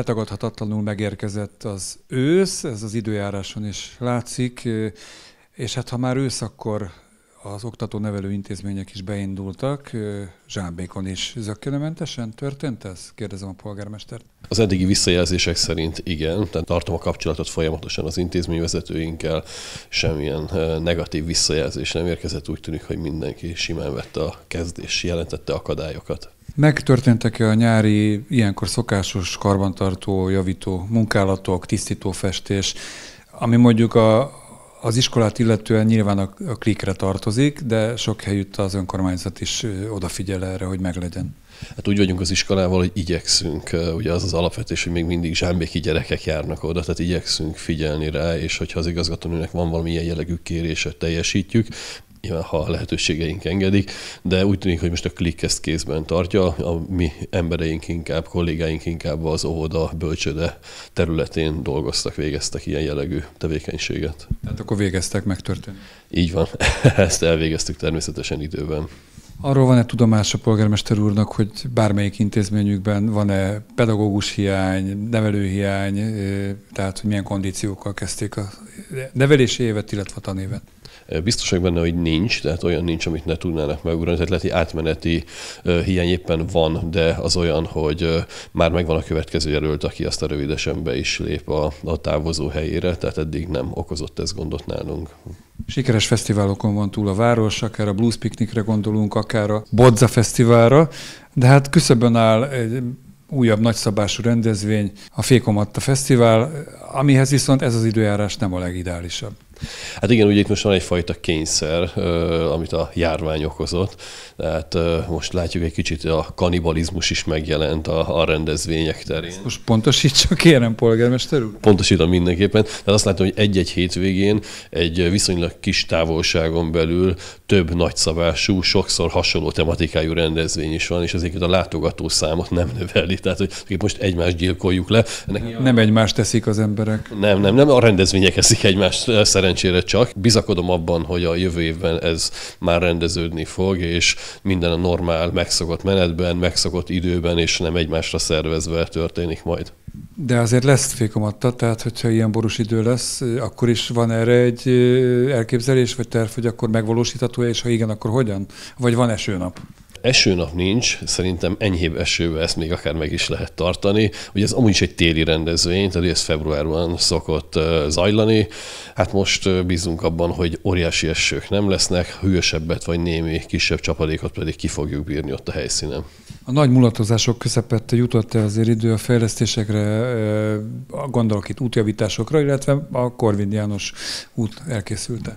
letagadhatatlanul megérkezett az ősz, ez az időjáráson is látszik, és hát ha már ősz, akkor az oktató-nevelő intézmények is beindultak, Zsámbékon is zöggenőmentesen történt ez? Kérdezem a polgármestert. Az eddigi visszajelzések szerint igen, tehát tartom a kapcsolatot folyamatosan az intézményvezetőinkkel, semmilyen eh, negatív visszajelzés nem érkezett, úgy tűnik, hogy mindenki simán vette a kezdés, jelentette akadályokat. Megtörténtek-e a nyári, ilyenkor szokásos karbantartó, javító munkálatok, tisztító festés, ami mondjuk a, az iskolát illetően nyilván a, a klikre tartozik, de sok helyütt az önkormányzat is odafigyel erre, hogy meglegyen. Hát úgy vagyunk az iskolával, hogy igyekszünk, ugye az az alapvetés, hogy még mindig zsámbéki gyerekek járnak oda, tehát igyekszünk figyelni rá, és hogyha az igazgatónőnek van valamilyen jellegű kérése, teljesítjük, nyilván ha a lehetőségeink engedik, de úgy tűnik, hogy most a klik ezt kézben tartja, a mi embereink inkább, kollégáink inkább az óvoda, bölcsöde területén dolgoztak, végeztek ilyen jellegű tevékenységet. Tehát akkor végeztek, megtörtént. Így van, ezt elvégeztük természetesen időben. Arról van-e a polgármester úrnak, hogy bármelyik intézményükben van-e pedagógus hiány, nevelőhiány, tehát hogy milyen kondíciókkal kezdték a nevelési évet, illetve a tanévet? Biztos vagyok benne, hogy nincs, tehát olyan nincs, amit ne tudnának megugrani. Tehát lehet, hogy átmeneti hiány éppen van, de az olyan, hogy már megvan a következő jelölt, aki azt a rövidesen be is lép a, a távozó helyére, tehát eddig nem okozott ez gondot nálunk. Sikeres fesztiválokon van túl a város, akár a Blues Picnicre gondolunk, akár a Bodza Fesztiválra, de hát küszöbön áll egy újabb nagyszabású rendezvény, a fékomatta fesztivál, amihez viszont ez az időjárás nem a legideálisabb. Hát igen, ugye itt most van egyfajta kényszer, amit a járvány okozott, tehát most látjuk egy kicsit a kanibalizmus is megjelent a, a rendezvények terén. Ezt most pontosítsa, kérem, polgármester úr. Pontosítom mindenképpen. Tehát azt látom, hogy egy-egy hétvégén egy viszonylag kis távolságon belül több nagyszabású, sokszor hasonló tematikájú rendezvény is van, és ezeket a látogató számot nem növeli. Tehát, hogy most egymást gyilkoljuk le. Ennek nem, nem egymást teszik az emberek. Nem, nem, nem, a rendezvények eszik egymást szerencsére szerencsére csak. Bizakodom abban, hogy a jövő évben ez már rendeződni fog, és minden a normál, megszokott menetben, megszokott időben, és nem egymásra szervezve történik majd. De azért lesz fékomatta, tehát hogyha ilyen borús idő lesz, akkor is van erre egy elképzelés vagy terv, hogy akkor megvalósítható, és ha igen, akkor hogyan? Vagy van esőnap? nap nincs, szerintem enyhébb esővel ezt még akár meg is lehet tartani. Ugye ez amúgy is egy téli rendezvény, tehát ez februárban szokott zajlani. Hát most bízunk abban, hogy óriási esők nem lesznek, hűsebbet vagy némi kisebb csapadékot pedig ki fogjuk bírni ott a helyszínen. A nagy mulatozások közepette jutott el azért idő a fejlesztésekre, gondolok itt útjavításokra, illetve a Korvin János út elkészült.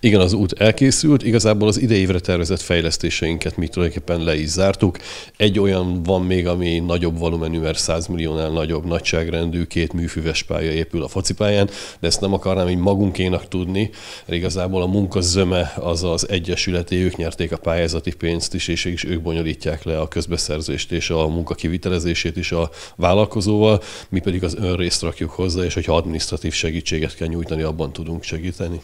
Igen, az út elkészült. Igazából az idei évre tervezett fejlesztéseinket mi éppen le is zártuk. Egy olyan van még, ami nagyobb volumenű, mert 100 milliónál nagyobb nagyságrendű, két műfüves pálya épül a focipályán, de ezt nem akarnám így magunkénak tudni, mert igazából a zöme az az egyesületé, ők nyerték a pályázati pénzt is, és is ők bonyolítják le a közbeszerzést és a munka kivitelezését is a vállalkozóval, mi pedig az önrészt rakjuk hozzá, és hogyha administratív segítséget kell nyújtani, abban tudunk segíteni.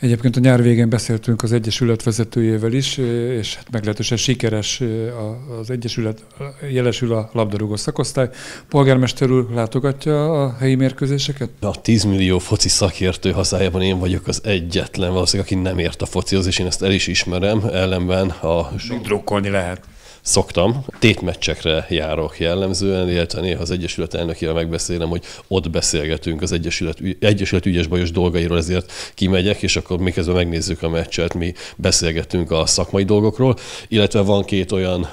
Egyébként a nyár végén beszéltünk az Egyesület vezetőjével is, és hát meglehetősen sikeres az Egyesület, jelesül a labdarúgó szakosztály. Polgármester úr látogatja a helyi mérkőzéseket? A 10 millió foci szakértő hazájában én vagyok az egyetlen valószínűleg, aki nem ért a focihoz, és én ezt el is ismerem, ellenben a... Még drukkolni lehet szoktam, tétmeccsekre járok jellemzően, illetve néha az Egyesület elnökével megbeszélem, hogy ott beszélgetünk az Egyesület, Egyesület ügyes bajos dolgairól, ezért kimegyek, és akkor miközben megnézzük a meccset, mi beszélgetünk a szakmai dolgokról, illetve van két olyan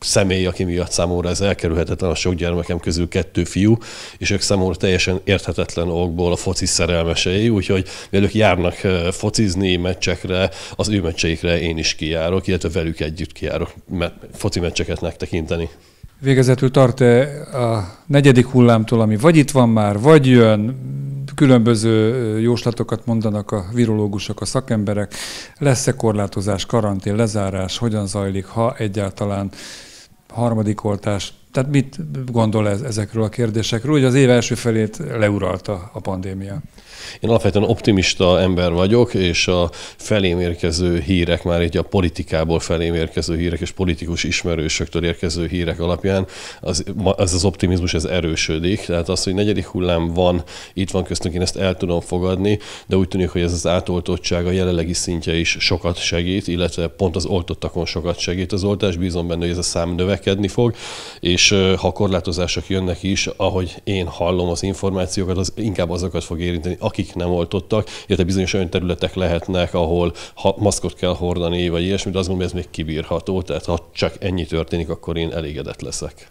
személy, aki miatt számomra ez elkerülhetetlen, a sok gyermekem közül kettő fiú, és ők számomra teljesen érthetetlen okból a foci szerelmesei, úgyhogy velük járnak focizni meccsekre, az ő meccseikre én is kijárok, illetve velük együtt kijárok foci meccseket megtekinteni. Végezetül tart a negyedik hullámtól, ami vagy itt van már, vagy jön, különböző jóslatokat mondanak a virológusok, a szakemberek. Lesz-e korlátozás, karantén, lezárás, hogyan zajlik, ha egyáltalán harmadik oltás tehát mit gondol ez, ezekről a kérdésekről? hogy az év első felét leuralta a pandémia. Én alapvetően optimista ember vagyok, és a felém érkező hírek, már egy a politikából felém érkező hírek és politikus ismerősöktől érkező hírek alapján az az, az optimizmus ez erősödik. Tehát az, hogy negyedik hullám van, itt van köztünk, én ezt el tudom fogadni, de úgy tűnik, hogy ez az átoltottság a jelenlegi szintje is sokat segít, illetve pont az oltottakon sokat segít az oltás. Bízom benne, hogy ez a szám növekedni fog, és ha korlátozások jönnek is, ahogy én hallom az információkat, az inkább azokat fog érinteni, akik nem oltottak, illetve bizonyos olyan területek lehetnek, ahol ha maszkot kell hordani, vagy de azt gondolom, hogy ez még kibírható, tehát ha csak ennyi történik, akkor én elégedett leszek.